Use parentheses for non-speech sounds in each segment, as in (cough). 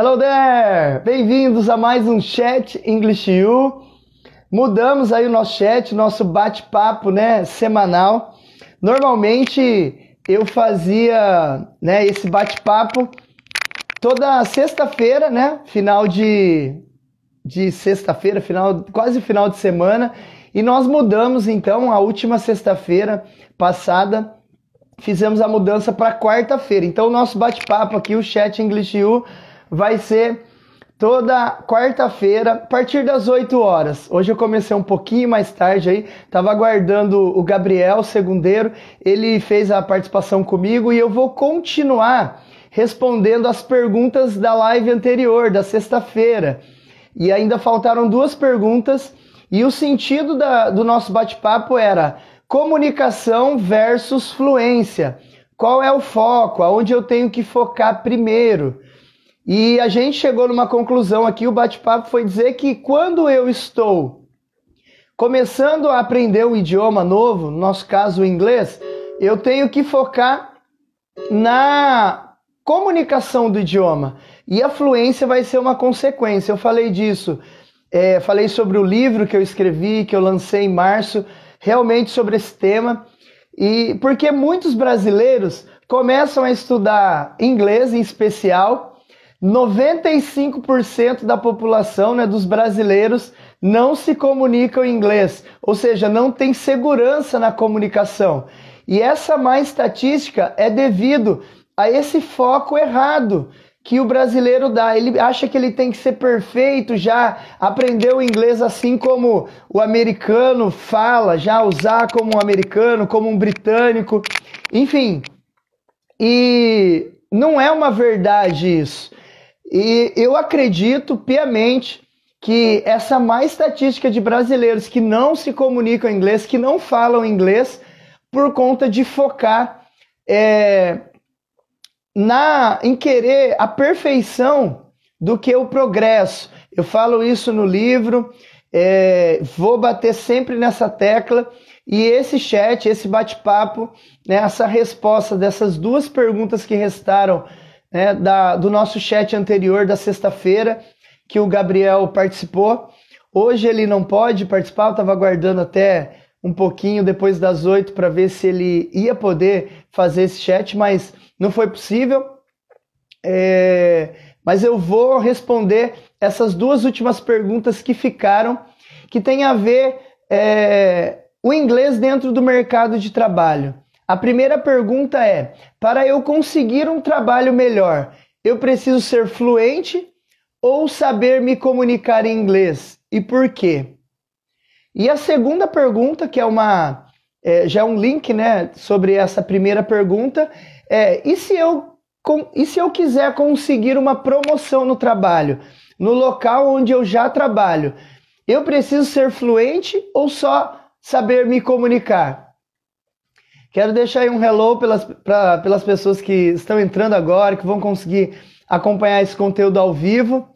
Hello there! Bem-vindos a mais um Chat English You. Mudamos aí o nosso chat, nosso bate-papo, né, semanal. Normalmente eu fazia, né, esse bate-papo toda sexta-feira, né, final de de sexta-feira, final quase final de semana, e nós mudamos então a última sexta-feira passada Fizemos a mudança para quarta-feira. Então, o nosso bate-papo aqui, o Chat English You, vai ser toda quarta-feira, a partir das 8 horas. Hoje eu comecei um pouquinho mais tarde aí, tava aguardando o Gabriel Segundeiro, ele fez a participação comigo e eu vou continuar respondendo as perguntas da live anterior, da sexta-feira. E ainda faltaram duas perguntas e o sentido da, do nosso bate-papo era comunicação versus fluência. Qual é o foco? Aonde eu tenho que focar primeiro? E a gente chegou numa conclusão aqui, o bate-papo foi dizer que quando eu estou começando a aprender um idioma novo, no nosso caso o inglês, eu tenho que focar na comunicação do idioma. E a fluência vai ser uma consequência. Eu falei disso, é, falei sobre o livro que eu escrevi, que eu lancei em março, realmente sobre esse tema. E porque muitos brasileiros começam a estudar inglês em especial 95% da população né, dos brasileiros não se comunicam em inglês, ou seja, não tem segurança na comunicação. E essa má estatística é devido a esse foco errado que o brasileiro dá. Ele acha que ele tem que ser perfeito, já aprender o inglês assim como o americano fala, já usar como um americano, como um britânico, enfim. E não é uma verdade isso. E eu acredito piamente que essa má estatística de brasileiros que não se comunicam em inglês, que não falam inglês, por conta de focar é, na em querer a perfeição do que o progresso. Eu falo isso no livro, é, vou bater sempre nessa tecla. E esse chat, esse bate-papo, né, essa resposta dessas duas perguntas que restaram né, da, do nosso chat anterior da sexta-feira, que o Gabriel participou. Hoje ele não pode participar, eu estava aguardando até um pouquinho depois das oito para ver se ele ia poder fazer esse chat, mas não foi possível. É, mas eu vou responder essas duas últimas perguntas que ficaram, que tem a ver é, o inglês dentro do mercado de trabalho. A primeira pergunta é: para eu conseguir um trabalho melhor, eu preciso ser fluente ou saber me comunicar em inglês? E por quê? E a segunda pergunta, que é uma é, já é um link, né, sobre essa primeira pergunta, é: e se eu com, e se eu quiser conseguir uma promoção no trabalho, no local onde eu já trabalho, eu preciso ser fluente ou só saber me comunicar? Quero deixar aí um hello pelas, pra, pelas pessoas que estão entrando agora, que vão conseguir acompanhar esse conteúdo ao vivo.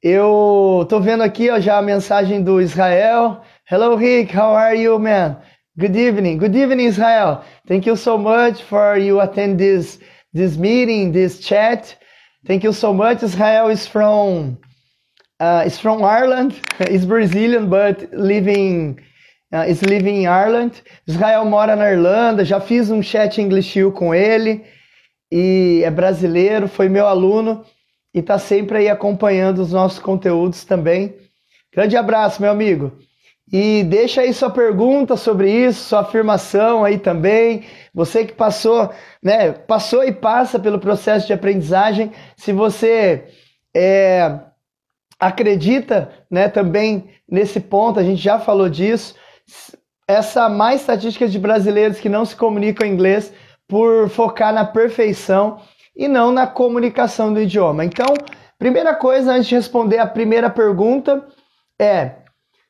Eu tô vendo aqui ó, já a mensagem do Israel. Hello, Rick. How are you, man? Good evening. Good evening, Israel. Thank you so much for you attend this this meeting, this chat. Thank you so much. Israel is from uh, is from Ireland. (laughs) He's Brazilian but living uh, is living in Ireland. Israel mora na Irlanda, já fiz um chat English U com ele e é brasileiro, foi meu aluno e está sempre aí acompanhando os nossos conteúdos também. Grande abraço, meu amigo. E deixa aí sua pergunta sobre isso, sua afirmação aí também. Você que passou, né, passou e passa pelo processo de aprendizagem, se você é, acredita, né, também nesse ponto, a gente já falou disso, essa má estatística de brasileiros que não se comunicam em inglês por focar na perfeição e não na comunicação do idioma. Então, primeira coisa antes de responder a primeira pergunta é: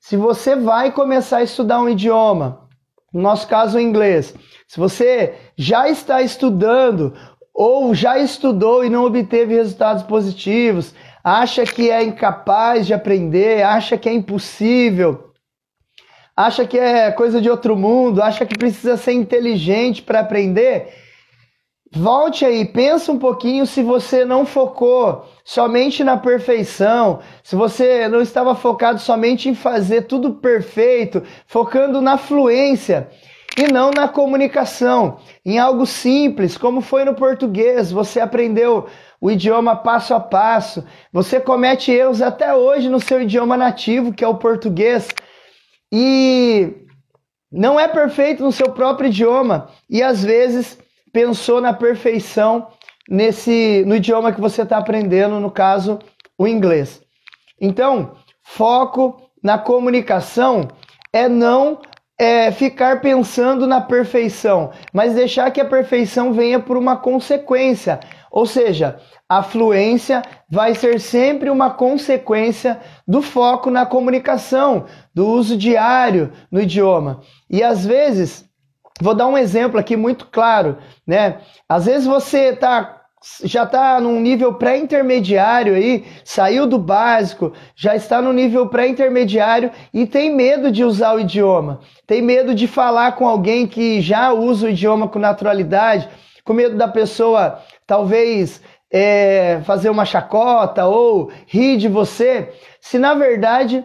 se você vai começar a estudar um idioma, no nosso caso o inglês, se você já está estudando ou já estudou e não obteve resultados positivos, acha que é incapaz de aprender, acha que é impossível, acha que é coisa de outro mundo, acha que precisa ser inteligente para aprender. Volte aí, pensa um pouquinho se você não focou somente na perfeição, se você não estava focado somente em fazer tudo perfeito, focando na fluência e não na comunicação, em algo simples, como foi no português, você aprendeu o idioma passo a passo, você comete erros até hoje no seu idioma nativo, que é o português, e não é perfeito no seu próprio idioma e às vezes pensou na perfeição nesse no idioma que você está aprendendo, no caso, o inglês. Então, foco na comunicação é não é, ficar pensando na perfeição, mas deixar que a perfeição venha por uma consequência. Ou seja, a fluência vai ser sempre uma consequência do foco na comunicação, do uso diário no idioma. E às vezes, vou dar um exemplo aqui muito claro, né? Às vezes você tá já está num nível pré-intermediário aí, saiu do básico, já está no nível pré-intermediário e tem medo de usar o idioma, tem medo de falar com alguém que já usa o idioma com naturalidade, com medo da pessoa talvez é, fazer uma chacota ou rir de você, se na verdade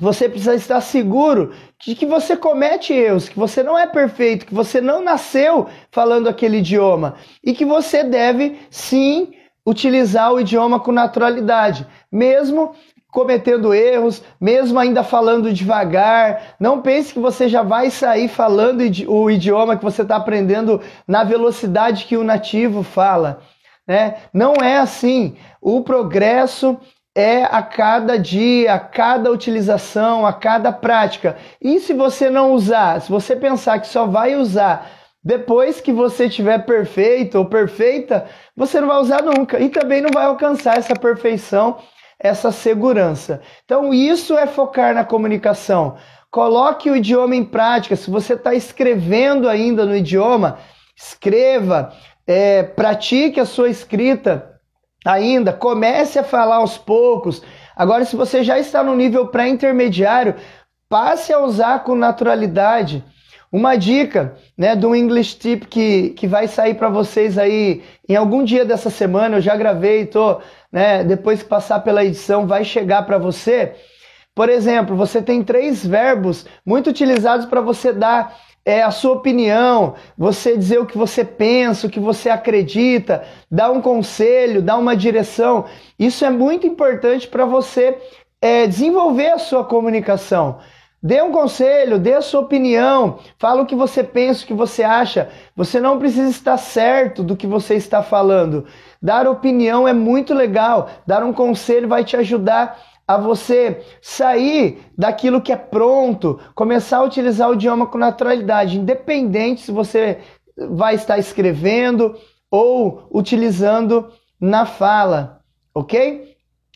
você precisa estar seguro de que você comete erros, que você não é perfeito, que você não nasceu falando aquele idioma e que você deve sim utilizar o idioma com naturalidade, mesmo cometendo erros, mesmo ainda falando devagar. Não pense que você já vai sair falando o idioma que você está aprendendo na velocidade que o nativo fala. Né? Não é assim. O progresso é a cada dia, a cada utilização, a cada prática. E se você não usar, se você pensar que só vai usar depois que você tiver perfeito ou perfeita, você não vai usar nunca e também não vai alcançar essa perfeição essa segurança. Então, isso é focar na comunicação. Coloque o idioma em prática. Se você está escrevendo ainda no idioma, escreva, é, pratique a sua escrita ainda, comece a falar aos poucos. Agora, se você já está no nível pré-intermediário, passe a usar com naturalidade. Uma dica né, do English Tip que, que vai sair para vocês aí em algum dia dessa semana, eu já gravei, estou. Tô né? Depois que passar pela edição, vai chegar para você. Por exemplo, você tem três verbos muito utilizados para você dar é, a sua opinião, você dizer o que você pensa, o que você acredita, dar um conselho, dar uma direção. Isso é muito importante para você é, desenvolver a sua comunicação. Dê um conselho, dê a sua opinião, fala o que você pensa, o que você acha. Você não precisa estar certo do que você está falando. Dar opinião é muito legal, dar um conselho vai te ajudar a você sair daquilo que é pronto, começar a utilizar o idioma com naturalidade, independente se você vai estar escrevendo ou utilizando na fala, ok?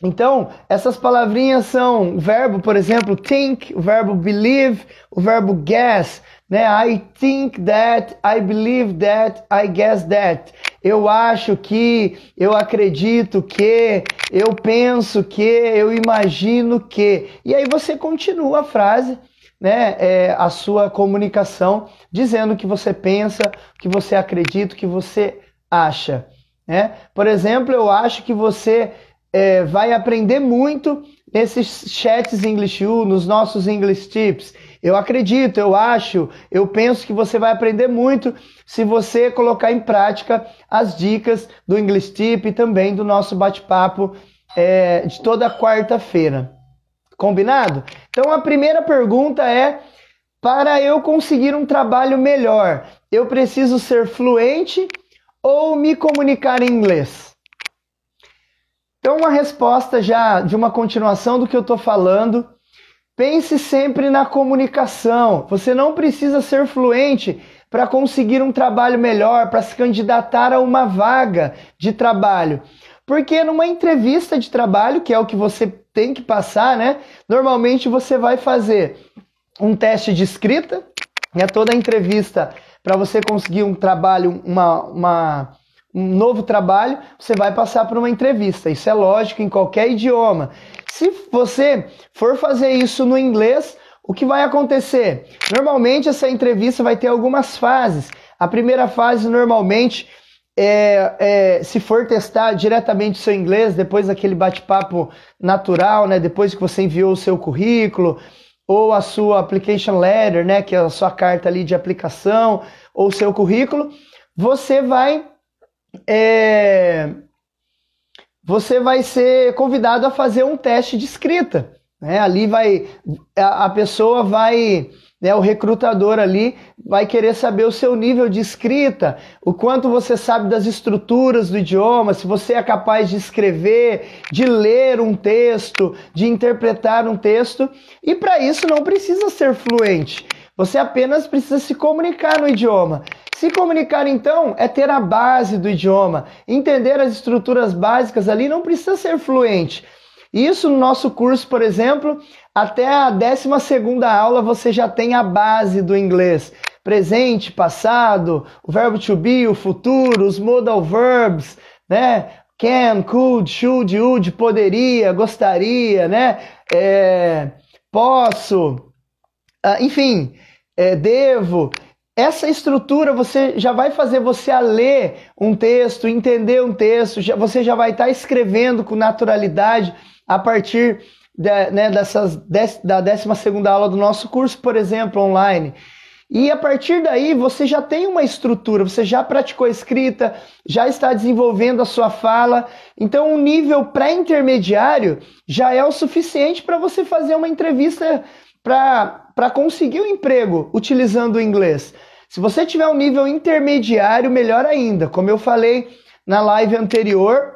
Então, essas palavrinhas são verbo, por exemplo, think, o verbo believe, o verbo guess, né? I think that, I believe that, I guess that eu acho que, eu acredito que, eu penso que, eu imagino que. E aí você continua a frase, né, é, a sua comunicação, dizendo o que você pensa, o que você acredita, o que você acha. Né? Por exemplo, eu acho que você é, vai aprender muito nesses chats English U, nos nossos English Tips. Eu acredito, eu acho, eu penso que você vai aprender muito se você colocar em prática as dicas do English Tip e também do nosso bate-papo é, de toda quarta-feira. Combinado? Então a primeira pergunta é: para eu conseguir um trabalho melhor, eu preciso ser fluente ou me comunicar em inglês? Então, uma resposta já de uma continuação do que eu estou falando. Pense sempre na comunicação. Você não precisa ser fluente para conseguir um trabalho melhor, para se candidatar a uma vaga de trabalho. Porque numa entrevista de trabalho, que é o que você tem que passar, né? Normalmente você vai fazer um teste de escrita, né? Toda a entrevista para você conseguir um trabalho, uma, uma, um novo trabalho, você vai passar por uma entrevista. Isso é lógico em qualquer idioma. Se você for fazer isso no inglês, o que vai acontecer? Normalmente essa entrevista vai ter algumas fases. A primeira fase, normalmente, é, é, se for testar diretamente o seu inglês, depois daquele bate-papo natural, né? Depois que você enviou o seu currículo ou a sua application letter, né? Que é a sua carta ali de aplicação ou o seu currículo, você vai é, você vai ser convidado a fazer um teste de escrita. Né? Ali vai a, a pessoa vai né, o recrutador ali vai querer saber o seu nível de escrita, o quanto você sabe das estruturas do idioma, se você é capaz de escrever, de ler um texto, de interpretar um texto. E para isso não precisa ser fluente. Você apenas precisa se comunicar no idioma. Se comunicar então é ter a base do idioma, entender as estruturas básicas ali, não precisa ser fluente. Isso no nosso curso, por exemplo, até a 12 aula você já tem a base do inglês. Presente, passado, o verbo to be, o futuro, os modal verbs, né? Can, could, should, would, poderia, gostaria, né? É, posso, ah, enfim, é, devo. Essa estrutura você já vai fazer você a ler um texto, entender um texto, já, você já vai estar escrevendo com naturalidade a partir da, né, dessas da 12 aula do nosso curso, por exemplo, online. E a partir daí você já tem uma estrutura, você já praticou escrita, já está desenvolvendo a sua fala. Então, um nível pré-intermediário já é o suficiente para você fazer uma entrevista para conseguir um emprego utilizando o inglês. Se você tiver um nível intermediário, melhor ainda. Como eu falei na live anterior,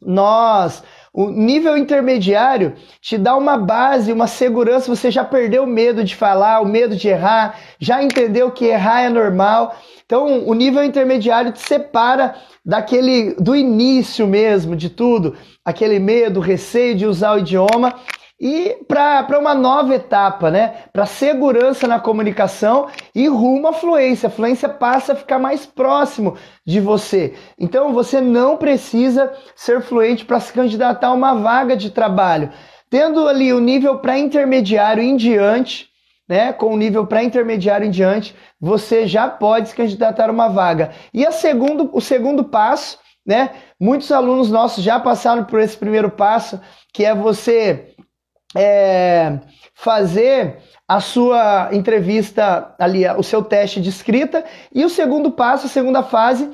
nós o nível intermediário te dá uma base, uma segurança. Você já perdeu o medo de falar, o medo de errar, já entendeu que errar é normal. Então, o nível intermediário te separa daquele do início mesmo de tudo, aquele medo, receio de usar o idioma e para uma nova etapa, né? Para segurança na comunicação e rumo à fluência. A fluência passa a ficar mais próximo de você. Então você não precisa ser fluente para se candidatar a uma vaga de trabalho. Tendo ali o nível para intermediário em diante, né, com o nível para intermediário em diante, você já pode se candidatar a uma vaga. E a segundo, o segundo passo, né? Muitos alunos nossos já passaram por esse primeiro passo, que é você é, fazer a sua entrevista ali, o seu teste de escrita. E o segundo passo, a segunda fase,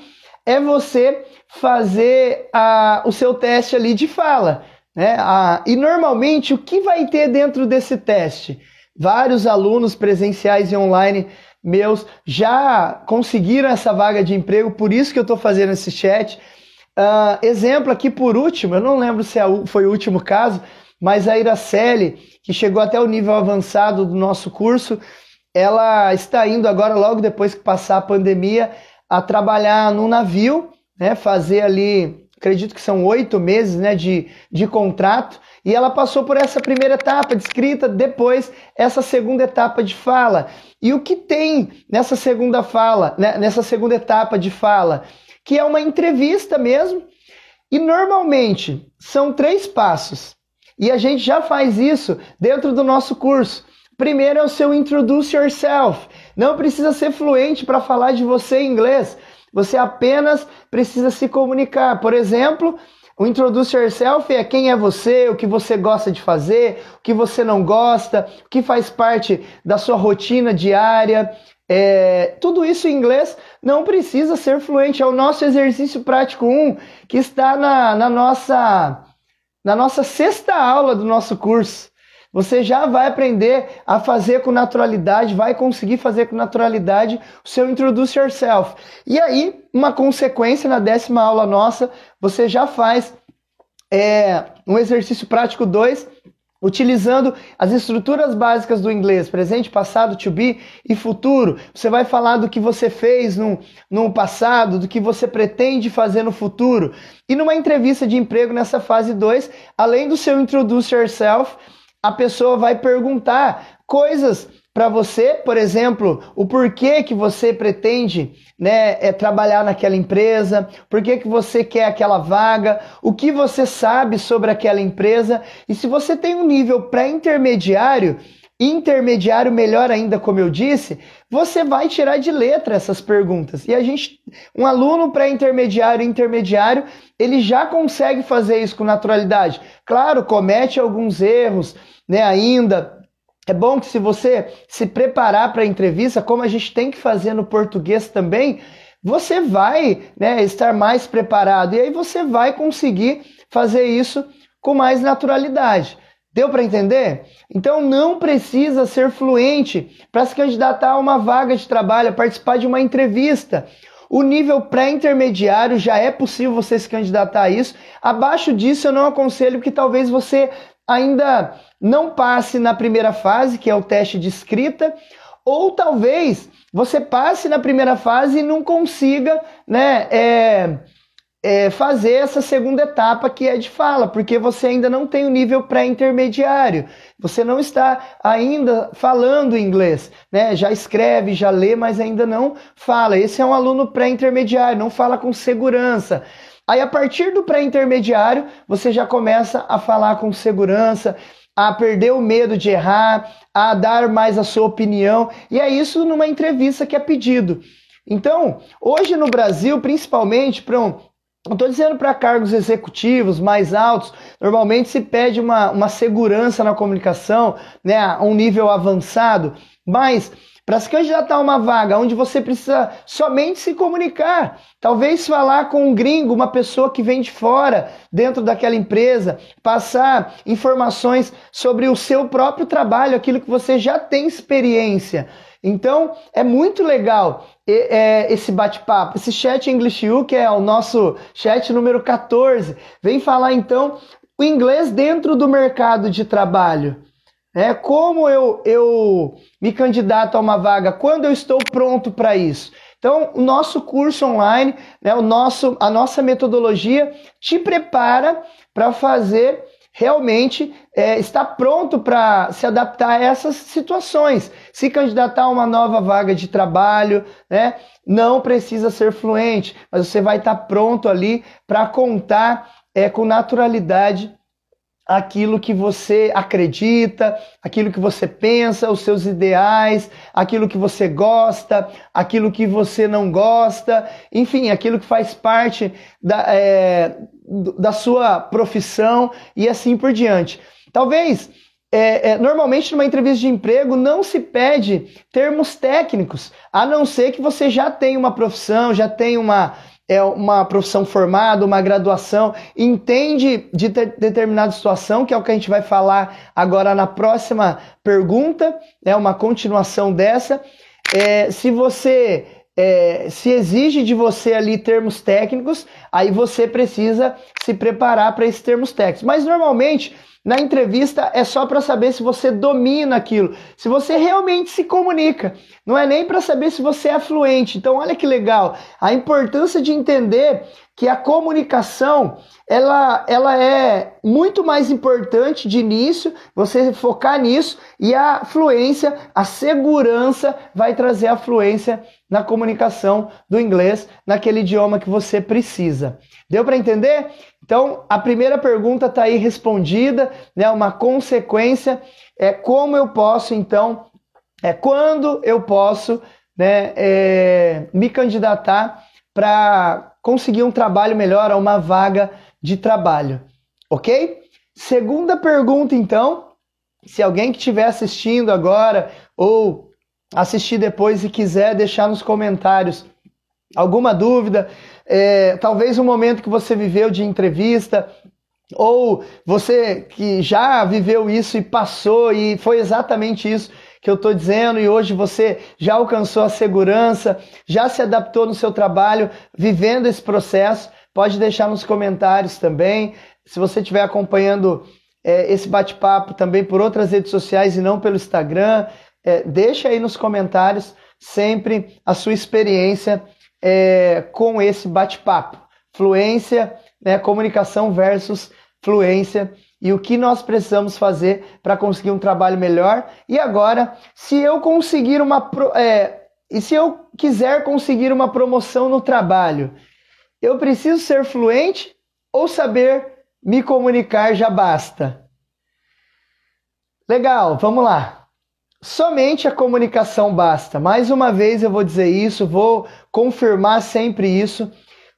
é você fazer a, o seu teste ali de fala. Né? A, e normalmente o que vai ter dentro desse teste? Vários alunos presenciais e online meus já conseguiram essa vaga de emprego, por isso que eu estou fazendo esse chat. Uh, exemplo aqui por último, eu não lembro se é foi o último caso, mas a Iraceli, que chegou até o nível avançado do nosso curso, ela está indo agora, logo depois que passar a pandemia, a trabalhar no navio, né, fazer ali, acredito que são oito meses né, de, de contrato, e ela passou por essa primeira etapa de escrita, depois essa segunda etapa de fala. E o que tem nessa segunda fala, né, nessa segunda etapa de fala? Que é uma entrevista mesmo, e normalmente são três passos. E a gente já faz isso dentro do nosso curso. Primeiro é o seu introduce yourself. Não precisa ser fluente para falar de você em inglês. Você apenas precisa se comunicar. Por exemplo, o introduce yourself é quem é você, o que você gosta de fazer, o que você não gosta, o que faz parte da sua rotina diária. É, tudo isso em inglês não precisa ser fluente. É o nosso exercício prático 1 que está na, na nossa na nossa sexta aula do nosso curso. Você já vai aprender a fazer com naturalidade, vai conseguir fazer com naturalidade o seu Introduce Yourself. E aí, uma consequência na décima aula nossa, você já faz é, um exercício prático 2 Utilizando as estruturas básicas do inglês, presente, passado, to be e futuro, você vai falar do que você fez no, no passado, do que você pretende fazer no futuro. E numa entrevista de emprego nessa fase 2, além do seu introduce yourself, a pessoa vai perguntar coisas para você, por exemplo, o porquê que você pretende né, é, trabalhar naquela empresa, porquê que você quer aquela vaga, o que você sabe sobre aquela empresa. E se você tem um nível pré-intermediário, intermediário melhor ainda, como eu disse, você vai tirar de letra essas perguntas. E a gente, um aluno pré-intermediário, intermediário, ele já consegue fazer isso com naturalidade. Claro, comete alguns erros, né, ainda é bom que se você se preparar para a entrevista, como a gente tem que fazer no português também, você vai né, estar mais preparado e aí você vai conseguir fazer isso com mais naturalidade. Deu para entender? Então não precisa ser fluente para se candidatar a uma vaga de trabalho, participar de uma entrevista. O nível pré-intermediário já é possível você se candidatar a isso. Abaixo disso eu não aconselho porque talvez você ainda não passe na primeira fase, que é o teste de escrita, ou talvez você passe na primeira fase e não consiga né, é, é, fazer essa segunda etapa que é de fala, porque você ainda não tem o nível pré-intermediário, você não está ainda falando inglês, né? já escreve, já lê, mas ainda não fala. Esse é um aluno pré-intermediário, não fala com segurança. Aí a partir do pré-intermediário, você já começa a falar com segurança, a perder o medo de errar, a dar mais a sua opinião, e é isso numa entrevista que é pedido. Então, hoje no Brasil, principalmente para um estou dizendo para cargos executivos mais altos. Normalmente se pede uma, uma segurança na comunicação, né, um nível avançado. Mas para se candidatar a uma vaga onde você precisa somente se comunicar, talvez falar com um gringo, uma pessoa que vem de fora, dentro daquela empresa, passar informações sobre o seu próprio trabalho, aquilo que você já tem experiência. Então, é muito legal é, esse bate-papo, esse chat English U, que é o nosso chat número 14. Vem falar então o inglês dentro do mercado de trabalho. É como eu, eu me candidato a uma vaga, quando eu estou pronto para isso. Então, o nosso curso online, né, o nosso, a nossa metodologia te prepara para fazer realmente é, estar pronto para se adaptar a essas situações. Se candidatar a uma nova vaga de trabalho, né, não precisa ser fluente, mas você vai estar pronto ali para contar é, com naturalidade aquilo que você acredita, aquilo que você pensa, os seus ideais, aquilo que você gosta, aquilo que você não gosta, enfim, aquilo que faz parte da, é, da sua profissão e assim por diante. Talvez. É, é, normalmente numa entrevista de emprego não se pede termos técnicos, a não ser que você já tenha uma profissão, já tenha uma, é uma profissão formada, uma graduação, entende de determinada situação, que é o que a gente vai falar agora na próxima pergunta, é uma continuação dessa. É, se você é, se exige de você ali termos técnicos, aí você precisa se preparar para esses termos técnicos. Mas normalmente na entrevista é só para saber se você domina aquilo, se você realmente se comunica. Não é nem para saber se você é fluente. Então, olha que legal a importância de entender que a comunicação ela, ela é muito mais importante de início, você focar nisso e a fluência, a segurança vai trazer a fluência na comunicação do inglês naquele idioma que você precisa. Deu para entender? Então, a primeira pergunta está aí respondida, né? Uma consequência é como eu posso então é quando eu posso né, é, me candidatar para conseguir um trabalho melhor, a uma vaga de trabalho, ok? Segunda pergunta, então, se alguém que estiver assistindo agora ou assistir depois e quiser deixar nos comentários alguma dúvida, é, talvez um momento que você viveu de entrevista, ou você que já viveu isso e passou e foi exatamente isso que eu estou dizendo e hoje você já alcançou a segurança, já se adaptou no seu trabalho, vivendo esse processo. Pode deixar nos comentários também. Se você estiver acompanhando é, esse bate-papo também por outras redes sociais e não pelo Instagram, é, deixa aí nos comentários sempre a sua experiência é, com esse bate-papo. Fluência, né, comunicação versus fluência e o que nós precisamos fazer para conseguir um trabalho melhor. E agora, se eu conseguir uma. É, e se eu quiser conseguir uma promoção no trabalho, eu preciso ser fluente ou saber me comunicar já basta? Legal, vamos lá. Somente a comunicação basta. Mais uma vez eu vou dizer isso, vou confirmar sempre isso.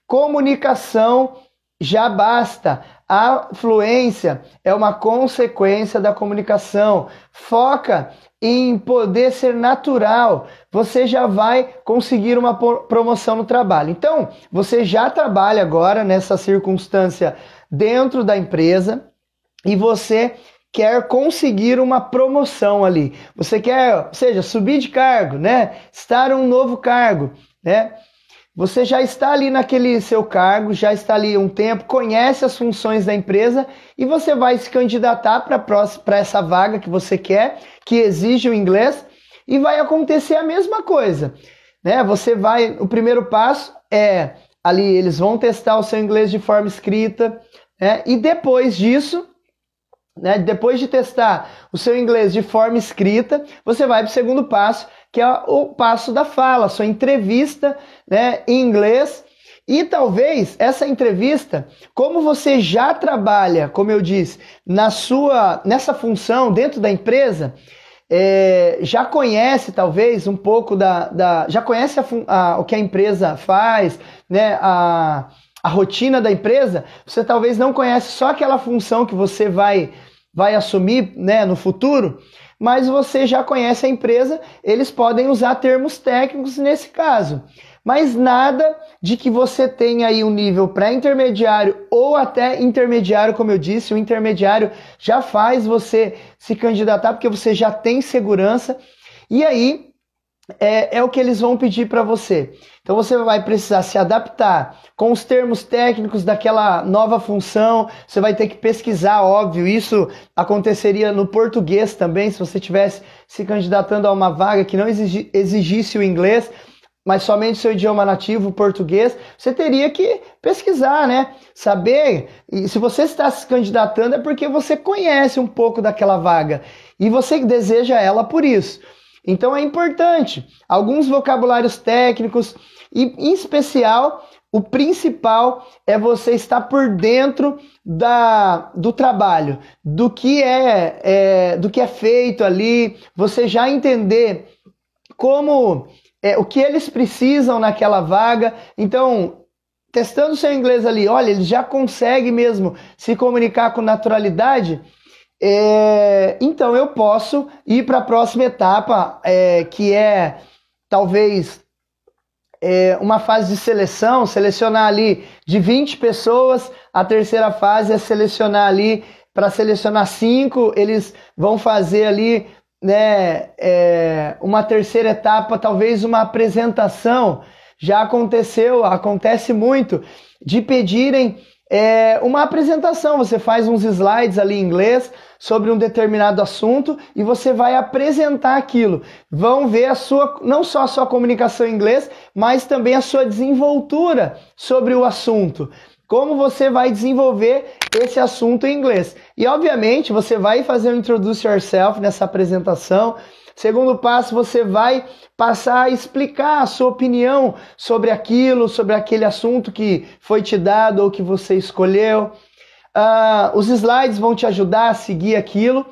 Comunicação já basta. A fluência é uma consequência da comunicação. Foca em poder ser natural. Você já vai conseguir uma promoção no trabalho. Então, você já trabalha agora nessa circunstância dentro da empresa e você quer conseguir uma promoção ali. Você quer, ou seja, subir de cargo, né? Estar um novo cargo, né? Você já está ali naquele seu cargo, já está ali um tempo, conhece as funções da empresa e você vai se candidatar para essa vaga que você quer, que exige o inglês, e vai acontecer a mesma coisa. Né? Você vai. O primeiro passo é ali, eles vão testar o seu inglês de forma escrita, né? e depois disso, né? Depois de testar o seu inglês de forma escrita, você vai para o segundo passo, que é o passo da fala, sua entrevista né, em inglês. E talvez essa entrevista, como você já trabalha, como eu disse, na sua nessa função dentro da empresa, é, já conhece talvez um pouco da, da já conhece a, a, o que a empresa faz, né? A, a rotina da empresa, você talvez não conhece só aquela função que você vai vai assumir, né, no futuro mas você já conhece a empresa, eles podem usar termos técnicos nesse caso. Mas nada de que você tenha aí um nível pré-intermediário ou até intermediário, como eu disse, o intermediário já faz você se candidatar porque você já tem segurança. E aí é, é o que eles vão pedir para você. Então você vai precisar se adaptar com os termos técnicos daquela nova função, você vai ter que pesquisar, óbvio. Isso aconteceria no português também, se você tivesse se candidatando a uma vaga que não exigisse o inglês, mas somente seu idioma nativo, português, você teria que pesquisar, né? Saber. E se você está se candidatando é porque você conhece um pouco daquela vaga e você deseja ela por isso. Então é importante alguns vocabulários técnicos e em especial, o principal é você estar por dentro da, do trabalho, do que é, é do que é feito ali, você já entender como é, o que eles precisam naquela vaga. Então, testando seu inglês ali, olha, ele já consegue mesmo se comunicar com naturalidade. É, então eu posso ir para a próxima etapa, é, que é talvez é, uma fase de seleção, selecionar ali de 20 pessoas, a terceira fase é selecionar ali, para selecionar cinco, eles vão fazer ali né, é, uma terceira etapa, talvez uma apresentação. Já aconteceu, acontece muito, de pedirem é, uma apresentação. Você faz uns slides ali em inglês sobre um determinado assunto e você vai apresentar aquilo. Vão ver a sua, não só a sua comunicação em inglês, mas também a sua desenvoltura sobre o assunto. Como você vai desenvolver esse assunto em inglês. E obviamente você vai fazer um introduce yourself nessa apresentação Segundo passo, você vai passar a explicar a sua opinião sobre aquilo, sobre aquele assunto que foi te dado ou que você escolheu. Uh, os slides vão te ajudar a seguir aquilo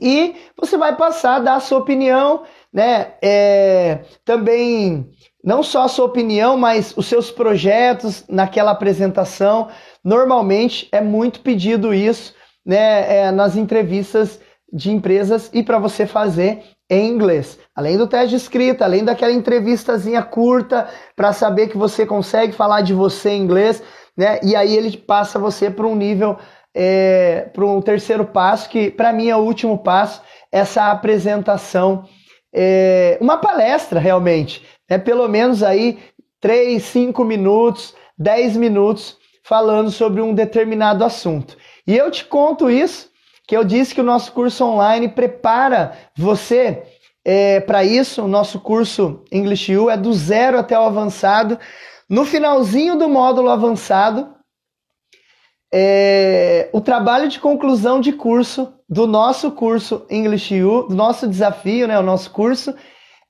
e você vai passar a dar a sua opinião, né? É, também não só a sua opinião, mas os seus projetos naquela apresentação. Normalmente é muito pedido isso né, é, nas entrevistas de empresas e para você fazer em inglês. Além do teste de escrita, além daquela entrevistazinha curta para saber que você consegue falar de você em inglês, né? E aí ele passa você para um nível, é, para um terceiro passo, que para mim é o último passo, essa apresentação, é, uma palestra realmente, né? pelo menos aí 3, 5 minutos, 10 minutos falando sobre um determinado assunto. E eu te conto isso que eu disse que o nosso curso online prepara você é, para isso. O nosso curso English U é do zero até o avançado. No finalzinho do módulo avançado, é, o trabalho de conclusão de curso do nosso curso English U, do nosso desafio, né, o nosso curso,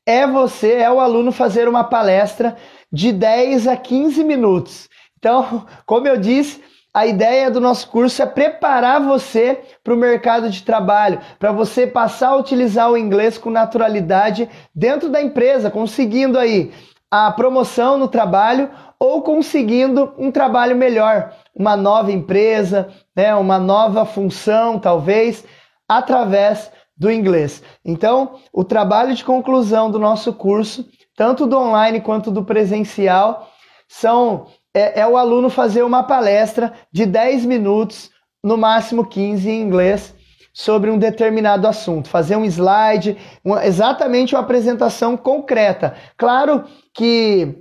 é você, é o aluno fazer uma palestra de 10 a 15 minutos. Então, (laughs) como eu disse, a ideia do nosso curso é preparar você para o mercado de trabalho, para você passar a utilizar o inglês com naturalidade dentro da empresa, conseguindo aí a promoção no trabalho ou conseguindo um trabalho melhor, uma nova empresa, né, uma nova função, talvez, através do inglês. Então, o trabalho de conclusão do nosso curso, tanto do online quanto do presencial, são é, é o aluno fazer uma palestra de 10 minutos, no máximo 15 em inglês, sobre um determinado assunto, fazer um slide, uma, exatamente uma apresentação concreta. Claro que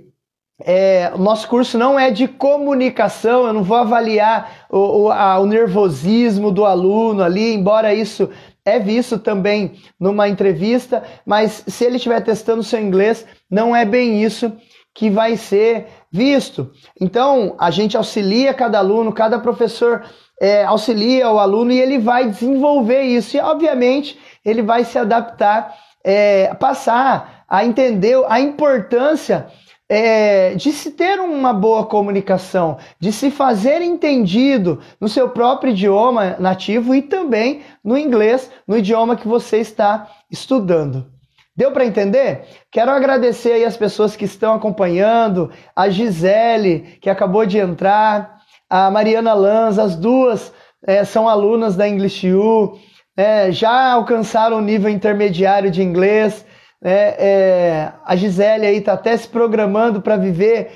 é, o nosso curso não é de comunicação, eu não vou avaliar o, o, a, o nervosismo do aluno ali, embora isso é visto também numa entrevista, mas se ele estiver testando seu inglês, não é bem isso que vai ser visto. Então, a gente auxilia cada aluno, cada professor é, auxilia o aluno e ele vai desenvolver isso. E, obviamente, ele vai se adaptar, é, passar a entender a importância é, de se ter uma boa comunicação, de se fazer entendido no seu próprio idioma nativo e também no inglês, no idioma que você está estudando. Deu para entender? Quero agradecer aí as pessoas que estão acompanhando, a Gisele, que acabou de entrar, a Mariana Lanz, as duas é, são alunas da English U, é, já alcançaram o nível intermediário de inglês, é, a Gisele aí está até se programando para viver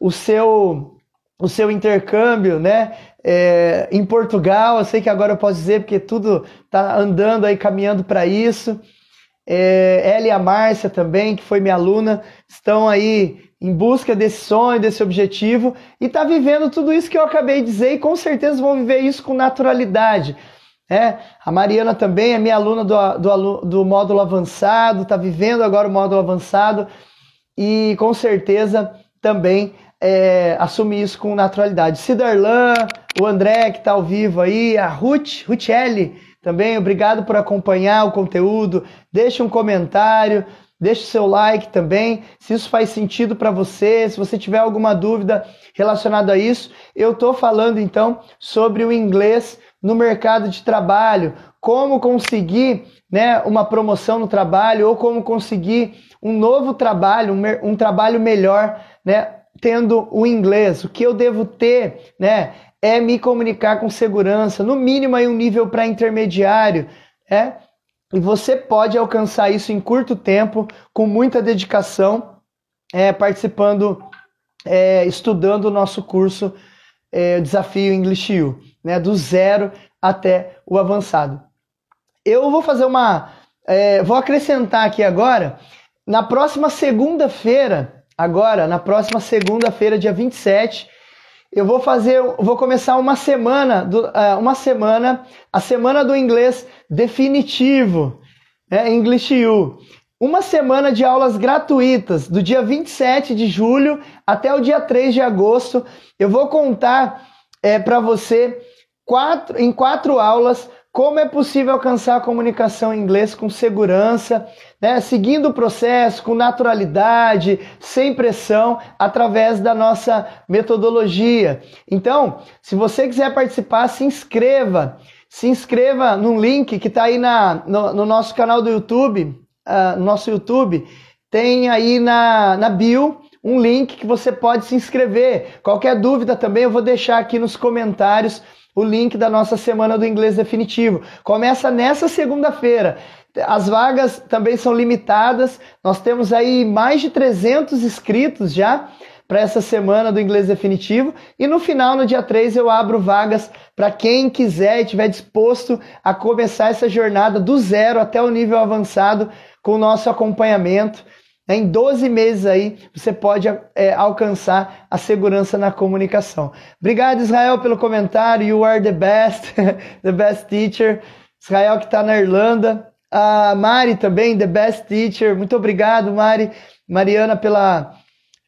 o seu, o seu intercâmbio, né? Eh, em Portugal, eu sei que agora eu posso dizer porque tudo está andando aí, caminhando para isso é, ela e a Márcia também, que foi minha aluna, estão aí em busca desse sonho, desse objetivo e tá vivendo tudo isso que eu acabei de dizer e com certeza vão viver isso com naturalidade. É, a Mariana também é minha aluna do, do, do módulo avançado, está vivendo agora o módulo avançado e com certeza também é, assumir isso com naturalidade. Cidarlan, o André que está ao vivo aí, a Ruth, Ruth L, também. Obrigado por acompanhar o conteúdo. Deixe um comentário, deixe seu like também, se isso faz sentido para você, se você tiver alguma dúvida relacionada a isso. Eu estou falando então sobre o inglês no mercado de trabalho, como conseguir né, uma promoção no trabalho ou como conseguir um novo trabalho, um, um trabalho melhor, né, tendo o inglês, o que eu devo ter, né? é me comunicar com segurança, no mínimo aí um nível para intermediário, é? E você pode alcançar isso em curto tempo, com muita dedicação, é, participando, é, estudando o nosso curso é, Desafio English U, né, do zero até o avançado. Eu vou fazer uma, é, vou acrescentar aqui agora, na próxima segunda-feira, agora, na próxima segunda-feira, dia 27, eu vou fazer, vou começar uma semana, do, é, uma semana, a semana do inglês definitivo, é English U. Uma semana de aulas gratuitas, do dia 27 de julho até o dia 3 de agosto. Eu vou contar é, para você quatro, em quatro aulas como é possível alcançar a comunicação em inglês com segurança, né? seguindo o processo, com naturalidade, sem pressão, através da nossa metodologia? Então, se você quiser participar, se inscreva. Se inscreva no link que está aí na, no, no, nosso canal do YouTube, uh, nosso YouTube, tem aí na, na bio um link que você pode se inscrever. Qualquer dúvida também eu vou deixar aqui nos comentários o link da nossa semana do inglês definitivo. Começa nessa segunda-feira. As vagas também são limitadas. Nós temos aí mais de 300 inscritos já para essa semana do inglês definitivo. E no final, no dia 3, eu abro vagas para quem quiser e estiver disposto a começar essa jornada do zero até o nível avançado com o nosso acompanhamento né? Em 12 meses aí você pode é, alcançar a segurança na comunicação. Obrigado, Israel, pelo comentário. You are the best, (laughs) the best teacher. Israel que está na Irlanda. A Mari também, the best teacher. Muito obrigado, Mari. Mariana, pela,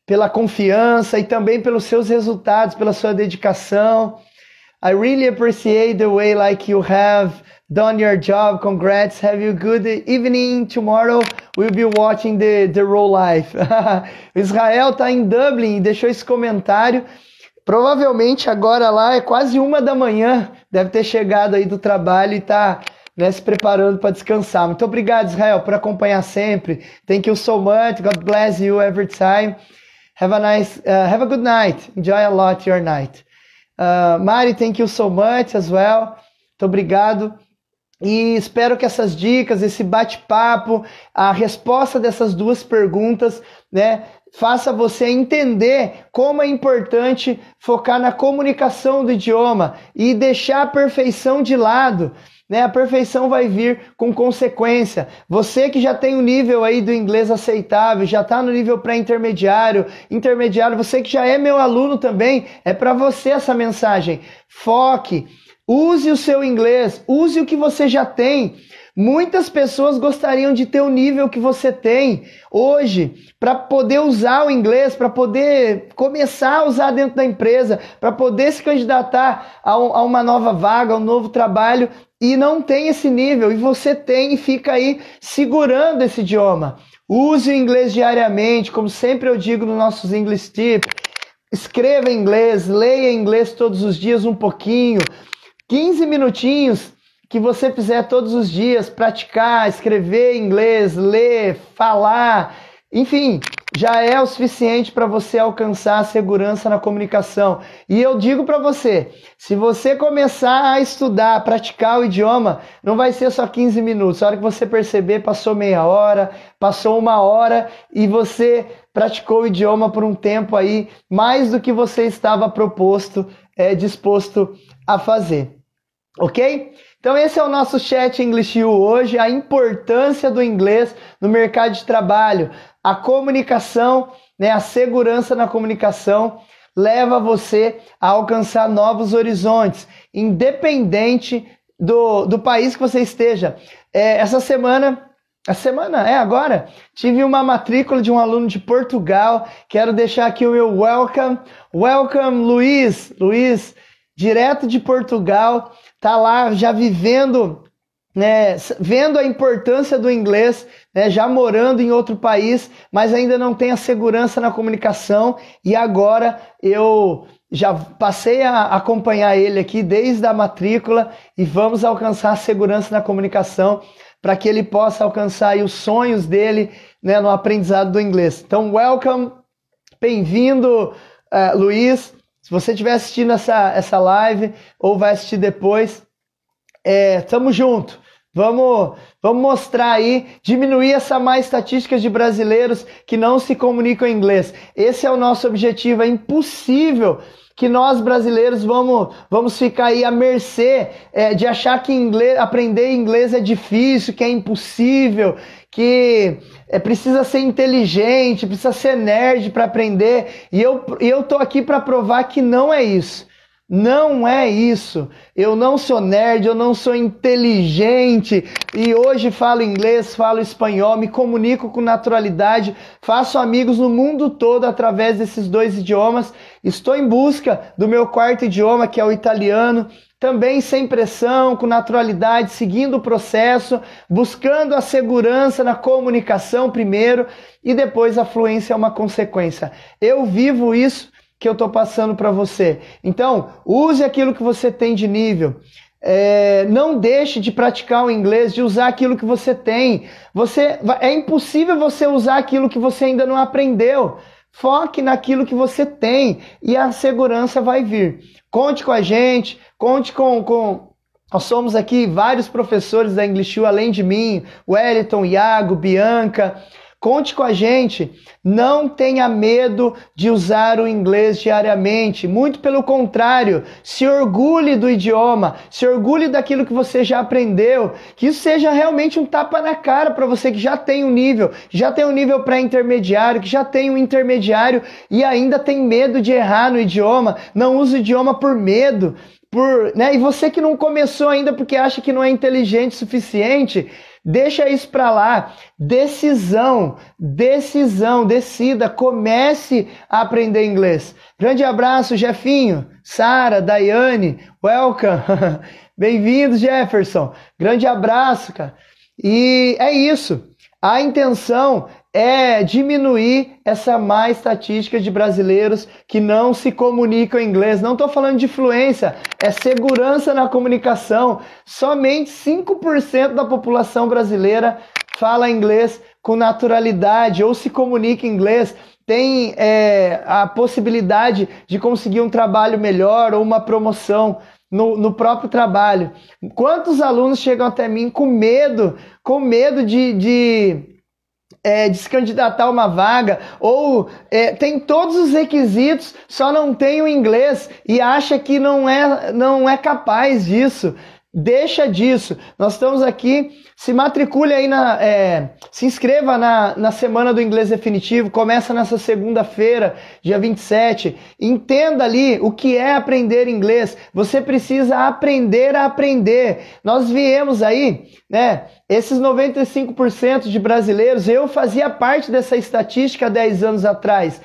pela confiança e também pelos seus resultados, pela sua dedicação. I really appreciate the way like you have done your job. Congrats. Have you good evening. Tomorrow we'll be watching the, the Roll Life. (laughs) Israel está em Dublin e deixou esse comentário. Provavelmente agora lá é quase uma da manhã. Deve ter chegado aí do trabalho e está né, se preparando para descansar. Muito obrigado, Israel, por acompanhar sempre. Thank you so much. God bless you every time. Have a nice, uh, have a good night. Enjoy a lot your night. Uh, Mari, thank you so much as well. Muito obrigado. E espero que essas dicas, esse bate-papo, a resposta dessas duas perguntas, né, faça você entender como é importante focar na comunicação do idioma e deixar a perfeição de lado. Né? A perfeição vai vir com consequência. Você que já tem o um nível aí do inglês aceitável, já está no nível pré-intermediário, intermediário, você que já é meu aluno também, é para você essa mensagem. Foque Use o seu inglês, use o que você já tem. Muitas pessoas gostariam de ter o nível que você tem hoje para poder usar o inglês, para poder começar a usar dentro da empresa, para poder se candidatar a, um, a, uma nova vaga, a um novo trabalho e não tem esse nível e você tem e fica aí segurando esse idioma. Use o inglês diariamente, como sempre eu digo nos nossos English Tips. Escreva em inglês, leia em inglês todos os dias um pouquinho 15 minutinhos que você fizer todos os dias, praticar, escrever inglês, ler, falar, enfim, já é o suficiente para você alcançar a segurança na comunicação. E eu digo para você, se você começar a estudar, praticar o idioma, não vai ser só 15 minutos. A hora que você perceber, passou meia hora, passou uma hora e você praticou o idioma por um tempo aí, mais do que você estava proposto, é, disposto a fazer. Ok? Então esse é o nosso chat English U hoje, a importância do inglês no mercado de trabalho, a comunicação, né, a segurança na comunicação leva você a alcançar novos horizontes, independente do, do país que você esteja. É, essa semana a semana é agora. Tive uma matrícula de um aluno de Portugal. Quero deixar aqui o meu welcome. Welcome, Luiz. Luiz, direto de Portugal, tá lá já vivendo, né, vendo a importância do inglês, né, já morando em outro país, mas ainda não tem a segurança na comunicação e agora eu já passei a acompanhar ele aqui desde a matrícula e vamos alcançar a segurança na comunicação para que ele possa alcançar os sonhos dele né, no aprendizado do inglês. Então, welcome, bem-vindo, uh, Luiz. Se você estiver assistindo essa, essa live ou vai assistir depois, é, tamo junto. Vamos, vamos mostrar aí, diminuir essa má estatística de brasileiros que não se comunicam em inglês. Esse é o nosso objetivo. É impossível que nós brasileiros vamos, vamos ficar aí à mercê é, de achar que inglês, aprender inglês é difícil, que é impossível, que é, precisa ser inteligente, precisa ser nerd para aprender. E eu, eu tô aqui para provar que não é isso. Não é isso. Eu não sou nerd, eu não sou inteligente e hoje falo inglês, falo espanhol, me comunico com naturalidade, faço amigos no mundo todo através desses dois idiomas. Estou em busca do meu quarto idioma, que é o italiano, também sem pressão, com naturalidade, seguindo o processo, buscando a segurança na comunicação primeiro e depois a fluência é uma consequência. Eu vivo isso que eu estou passando para você. Então, use aquilo que você tem de nível. É, não deixe de praticar o inglês, de usar aquilo que você tem. Você é impossível você usar aquilo que você ainda não aprendeu. Foque naquilo que você tem e a segurança vai vir. Conte com a gente, conte com, com... Nós somos aqui vários professores da English U, além de mim, Wellington, Iago, Bianca, Conte com a gente. Não tenha medo de usar o inglês diariamente. Muito pelo contrário, se orgulhe do idioma, se orgulhe daquilo que você já aprendeu. Que isso seja realmente um tapa na cara para você que já tem um nível, já tem um nível pré-intermediário, que já tem um intermediário e ainda tem medo de errar no idioma. Não use o idioma por medo. Por, né? E você que não começou ainda porque acha que não é inteligente o suficiente, Deixa isso para lá. Decisão, decisão, decida, comece a aprender inglês. Grande abraço, Jefinho, Sara, Daiane, welcome. (laughs) Bem-vindo, Jefferson. Grande abraço, cara. E é isso. A intenção é diminuir essa má estatística de brasileiros que não se comunicam em inglês. Não estou falando de fluência, é segurança na comunicação. Somente 5% da população brasileira fala inglês com naturalidade ou se comunica em inglês. Tem é, a possibilidade de conseguir um trabalho melhor ou uma promoção no, no, próprio trabalho. Quantos alunos chegam até mim com medo, com medo de, de, é, de se candidatar a uma vaga, ou é, tem todos os requisitos, só não tem o inglês e acha que não é, não é capaz disso. Deixa disso. Nós estamos aqui se matricule aí na. É, se inscreva na, na Semana do Inglês Definitivo, começa nessa segunda-feira, dia 27. Entenda ali o que é aprender inglês. Você precisa aprender a aprender. Nós viemos aí, né? Esses 95% de brasileiros, eu fazia parte dessa estatística 10 anos atrás.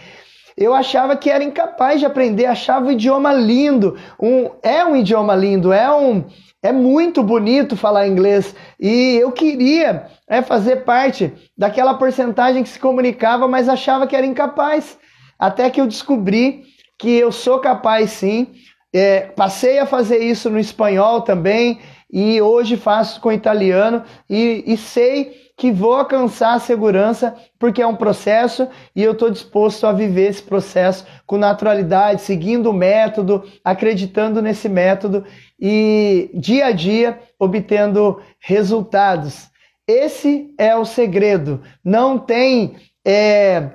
Eu achava que era incapaz de aprender, achava o idioma lindo. Um, é um idioma lindo, é um é muito bonito falar inglês e eu queria é, fazer parte daquela porcentagem que se comunicava, mas achava que era incapaz. Até que eu descobri que eu sou capaz sim. É, passei a fazer isso no espanhol também e hoje faço com italiano e, e sei que vou alcançar a segurança porque é um processo e eu estou disposto a viver esse processo com naturalidade, seguindo o método, acreditando nesse método e dia a dia obtendo resultados. Esse é o segredo. Não tem é,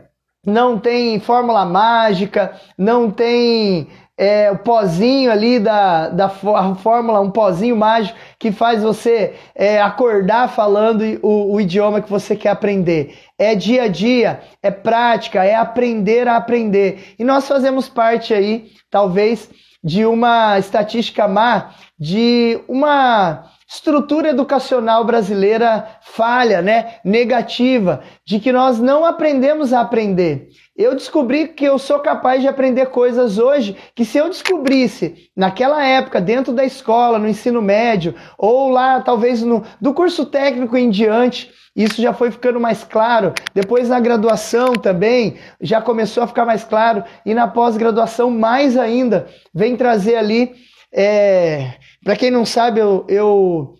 não tem fórmula mágica, não tem é, o pozinho ali da, da fórmula, um pozinho mágico que faz você é, acordar falando o, o idioma que você quer aprender. É dia a dia, é prática, é aprender a aprender. E nós fazemos parte aí, talvez, de uma estatística má, de uma estrutura educacional brasileira falha, né? Negativa, de que nós não aprendemos a aprender. Eu descobri que eu sou capaz de aprender coisas hoje que se eu descobrisse naquela época, dentro da escola, no ensino médio, ou lá talvez no do curso técnico em diante, isso já foi ficando mais claro. Depois na graduação também já começou a ficar mais claro e na pós-graduação mais ainda vem trazer ali é, para quem não sabe, eu, eu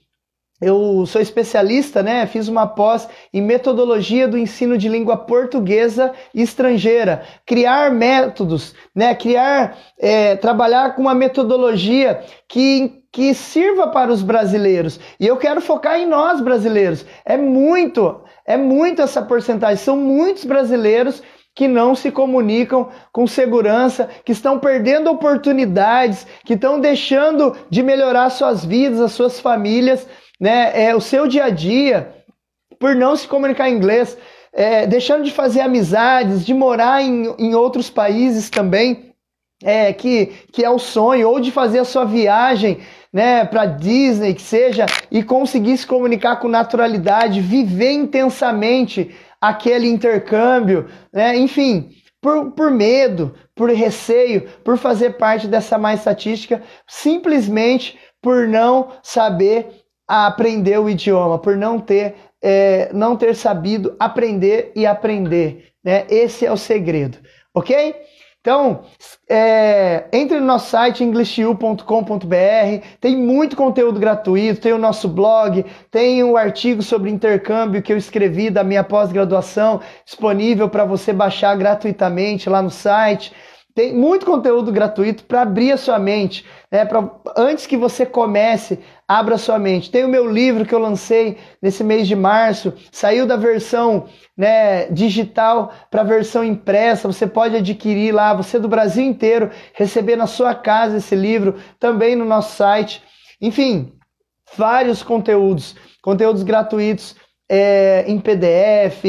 eu sou especialista, né? Fiz uma pós em metodologia do ensino de língua portuguesa estrangeira. Criar métodos, né? Criar, é, trabalhar com uma metodologia que que sirva para os brasileiros. E eu quero focar em nós brasileiros. É muito, é muito essa porcentagem. São muitos brasileiros que não se comunicam com segurança, que estão perdendo oportunidades, que estão deixando de melhorar suas vidas, as suas famílias, né, é, o seu dia a dia, por não se comunicar em inglês, é, deixando de fazer amizades, de morar em, em outros países também, é, que, que é o sonho, ou de fazer a sua viagem né, para Disney, que seja, e conseguir se comunicar com naturalidade, viver intensamente aquele intercâmbio, né? Enfim, por, por medo, por receio, por fazer parte dessa má estatística, simplesmente por não saber aprender o idioma, por não ter, é, não ter sabido aprender e aprender. Né? Esse é o segredo, ok? Então, é, entre no nosso site englishu.com.br, tem muito conteúdo gratuito, tem o nosso blog, tem um artigo sobre intercâmbio que eu escrevi da minha pós-graduação disponível para você baixar gratuitamente lá no site. Tem muito conteúdo gratuito para abrir a sua mente, né? Pra, antes que você comece, abra a sua mente. Tem o meu livro que eu lancei nesse mês de março, saiu da versão né, digital para a versão impressa. Você pode adquirir lá, você do Brasil inteiro receber na sua casa esse livro, também no nosso site. Enfim, vários conteúdos, conteúdos gratuitos é, em PDF,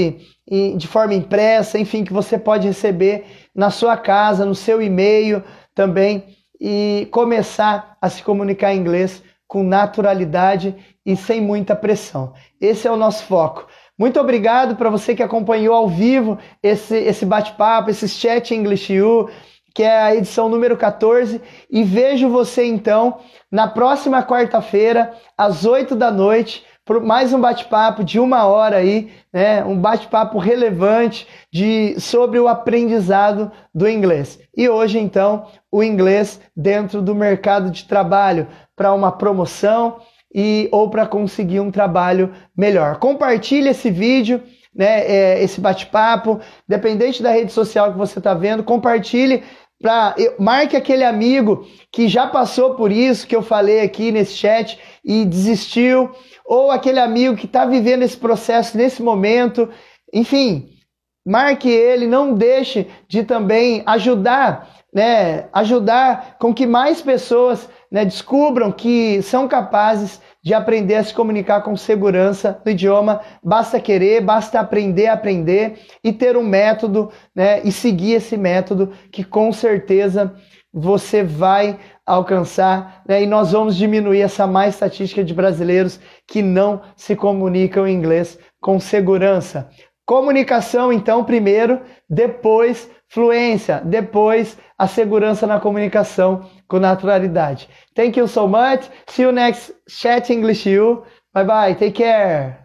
de forma impressa, enfim, que você pode receber na sua casa, no seu e-mail também e começar a se comunicar em inglês com naturalidade e sem muita pressão. Esse é o nosso foco. Muito obrigado para você que acompanhou ao vivo esse, esse bate-papo, esse chat English U, que é a edição número 14. E vejo você então na próxima quarta-feira, às 8 da noite por mais um bate-papo de uma hora aí, né? Um bate-papo relevante de sobre o aprendizado do inglês. E hoje então o inglês dentro do mercado de trabalho para uma promoção e ou para conseguir um trabalho melhor. Compartilhe esse vídeo né, é, esse bate-papo, dependente da rede social que você está vendo, compartilhe marque aquele amigo que já passou por isso que eu falei aqui nesse chat e desistiu, ou aquele amigo que está vivendo esse processo nesse momento. Enfim, marque ele, não deixe de também ajudar, né? Ajudar com que mais pessoas né, descubram que são capazes de aprender a se comunicar com segurança no idioma. Basta querer, basta aprender a aprender e ter um método, né? E seguir esse método que com certeza você vai alcançar, né? E nós vamos diminuir essa má estatística de brasileiros que não se comunicam em inglês com segurança. Comunicação, então, primeiro, depois fluência, depois a segurança na comunicação com naturalidade. Thank you so much. See you next Chat English You. Bye bye. Take care.